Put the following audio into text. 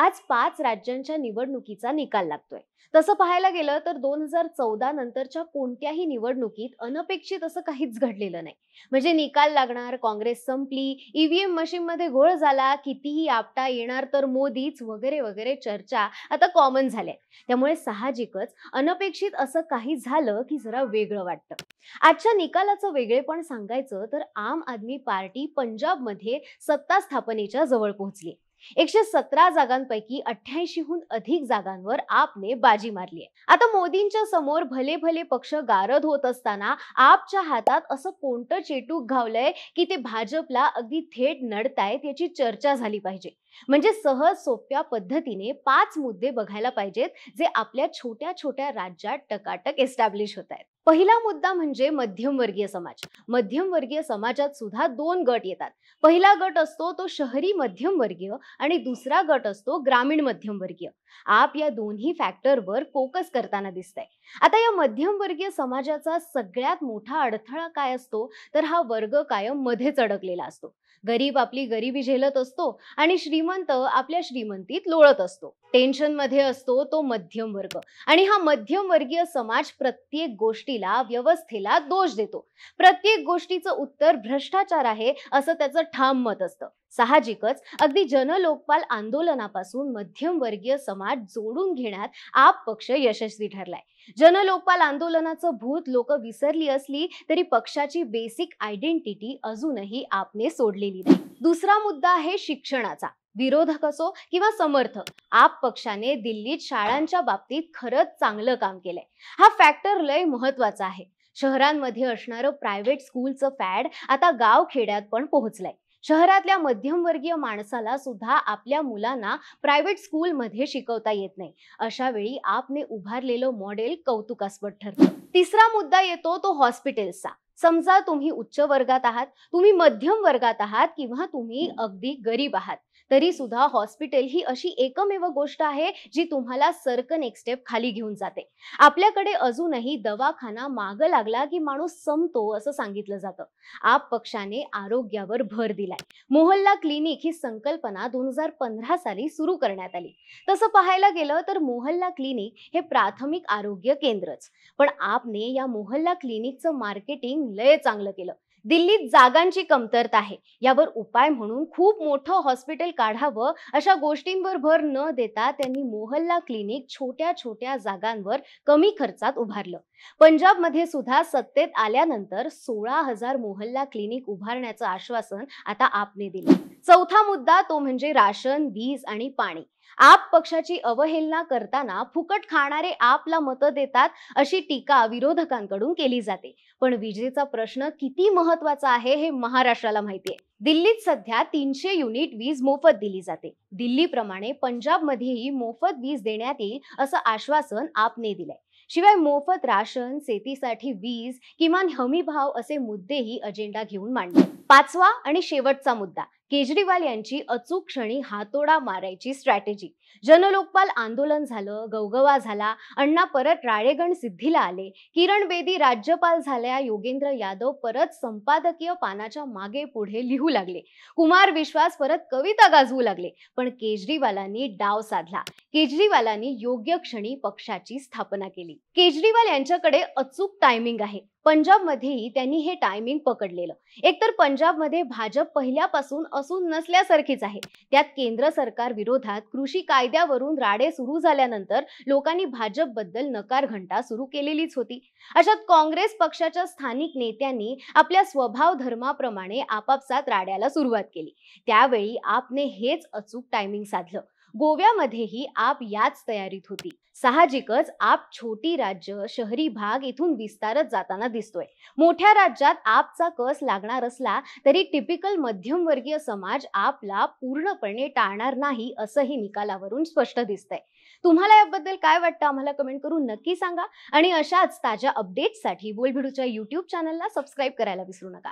आज पाच राज्यांच्या निवडणुकीचा निकाल लागतोय तसं पाहायला गेलं तर दोन हजार चौदा नंतरच्या कोणत्याही निवडणुकीत अनपेक्षित असं काहीच घडलेलं नाही म्हणजे निकाल लागणार काँग्रेस संपली ईव्हीएम मशीन मध्ये घोळ झाला कितीही आपटा येणार तर मोदीच वगैरे वगैरे चर्चा आता कॉमन झाल्या त्यामुळे साहजिकच अनपेक्षित असं काही झालं की जरा वेगळं वाटतं आजच्या निकालाचं वेगळेपण सांगायचं तर आम आदमी पार्टी पंजाबमध्ये सत्ता स्थापनेच्या जवळ पोहोचली एकशे सतरा जागांपैकी हून अधिक जागांवर आपने बाजी मारली आहे आता मोदींच्या समोर भले भले पक्ष गारद होत असताना आपच्या हातात असं कोणतं चेटूक घावलंय की ते भाजपला अगदी थेट नडतायत याची चर्चा झाली पाहिजे म्हणजे सहज सोप्या पद्धतीने पाच मुद्दे बघायला पाहिजेत जे आपल्या छोट्या छोट्या राज्यात टकाटक एस्टॅब्लिश होत आहेत पहिला मुद्दा म्हणजे मध्यमवर्गीय समाज मध्यमवर्गीय समाजात सुद्धा दोन गट येतात पहिला गट असतो तो शहरी मध्यमवर्गीय आणि दुसरा गट असतो ग्रामीण मध्यमवर्गीय आप या दोन्ही फॅक्टरवर फोकस करताना दिसत आता या मध्यमवर्गीय समाजाचा सगळ्यात मोठा अडथळा काय असतो तर हा वर्ग कायम मध्येच अडकलेला असतो गरीब आपली गरिबी झेलत असतो आणि श्रीमंत आपल्या श्रीमंतीत लोळत असतो मध्ये असतो तो मध्यम वर्ग आणि हा मध्यमवर्गीय समाज प्रत्येक गोष्टीला व्यवस्थेला दोष देतो प्रत्येक गोष्टीचं उत्तर भ्रष्टाचार आहे असं त्याचं ठाम मत असतं साहजिकच अगदी जनलोकपाल आंदोलनापासून मध्यमवर्गीय समाज जोडून घेण्यात आप पक्ष यशस्वी ठरलाय जनलोकपाल आंदोलनाचं भूत लोक विसरली असली तरी पक्षाची बेसिक आयडेंटिटी अजूनही आपने सोडलेली नाही दुसरा मुद्दा आहे शिक्षणाचा विरोधक असो किंवा समर्थक आप पक्षाने दिल्लीत शाळांच्या बाबतीत खरंच चांगलं काम केलंय हा फॅक्टर लय महत्वाचा आहे शहरांमध्ये असणारं प्रायव्हेट स्कूलचं फॅड आता गाव खेड्यात पण पोहोचलंय शहरातल्या मध्यमवर्गीय माणसाला सुद्धा आपल्या मुलांना प्रायव्हेट स्कूलमध्ये शिकवता येत नाही अशा वेळी आपने उभारलेलं मॉडेल कौतुकास्पद ठरतो तिसरा मुद्दा येतो तो हॉस्पिटलचा समजा तुम्ही उच्च वर्गात आहात तुम्ही मध्यम वर्गात आहात किंवा तुम्ही अगदी गरीब आहात तरी सुद्धा हॉस्पिटल ही अशी एकमेव गोष्ट आहे जी तुम्हाला सरकन एक स्टेप खाली घेऊन जाते आपल्याकडे अजूनही दवाखाना माग लागला की माणूस संपतो असं सांगितलं जातं आप पक्षाने आरोग्यावर भर दिलाय मोहल्ला क्लिनिक ही संकल्पना दोन हजार पंधरा साली सुरू करण्यात आली तसं पाहायला गेलं तर मोहल्ला क्लिनिक हे प्राथमिक आरोग्य केंद्रच पण आपने या मोहल्ला क्लिनिकचं मार्केटिंग लय चांगलं केलं दिल्लीत जागांची कमतरता आहे यावर उपाय म्हणून खूप मोठं हॉस्पिटल काढावं अशा गोष्टींवर भर न देता त्यांनी मोहल्ला क्लिनिक छोट्या छोट्या जागांवर कमी खर्चात उभारलं पंजाबमध्ये सुद्धा सत्तेत आल्यानंतर सोळा हजार मोहल्ला क्लिनिक उभारण्याचं आश्वासन आता आपने दिलं चौथा मुद्दा तो म्हणजे राशन वीज आणि पाणी आप पक्षाची अवहेलना करताना फुकट खाणारे आपला मत देतात अशी टीका विरोधकांकडून केली जाते पण विजेचा पाण्याचा प्रश्न किती महत्वाचा आहे हे महाराष्ट्राला माहिती आहे दिल्लीत सध्या तीनशे युनिट वीज मोफत दिली जाते दिल्लीप्रमाणे पंजाबमध्येही मोफत वीज देण्यात येईल असं आश्वासन आपने दिलंय शिवाय मोफत राशन शेतीसाठी वीज किमान हमी भाव असे मुद्देही अजेंडा घेऊन मांडले पाचवा आणि शेवटचा मुद्दा केजरीवाल यांची अचूक क्षणी हातोडा मारायची स्ट्रॅटेजी जनलोकपाल आंदोलन झालं गवगवा झाला अण्णा परत राळेगण सिद्धीला आले किरण बेदी राज्यपाल झाल्या योगेंद्र यादव परत संपादकीय पानाच्या मागे पुढे लिहू लागले कुमार विश्वास परत कविता गाजवू लागले पण केजरीवालांनी डाव साधला केजरीवालांनी योग्य क्षणी पक्षाची स्थापना केली केजरीवाल यांच्याकडे अचूक टायमिंग आहे पंजाबमध्येही त्यांनी हे टायमिंग पकडलेलं एकतर पंजाबमध्ये भाजप पहिल्यापासून असून नसल्यासारखीच आहे त्यात केंद्र सरकार विरोधात कृषी कायद्यावरून राडे सुरू झाल्यानंतर लोकांनी भाजप बद्दल नकार घंटा सुरू केलेलीच होती अशात काँग्रेस पक्षाच्या स्थानिक नेत्यांनी आपल्या स्वभाव धर्माप्रमाणे आपापसात राड्याला सुरुवात केली त्यावेळी आपने हेच अचूक टायमिंग साधलं गोव्यामध्येही आप याच तयारीत होती साहजिकच आप छोटी राज्य शहरी भाग इथून विस्तारत जाताना दिसतोय मोठ्या राज्यात आपचा कस लागणार असला तरी टिपिकल मध्यमवर्गीय समाज आपला पूर्णपणे टाळणार नाही असंही निकालावरून स्पष्ट दिसतंय तुम्हाला याबद्दल काय वाटतं आम्हाला कमेंट करून नक्की सांगा आणि अशाच ताज्या अपडेट्ससाठी बोलभिडूच्या युट्यूब चॅनलला सबस्क्राईब करायला विसरू नका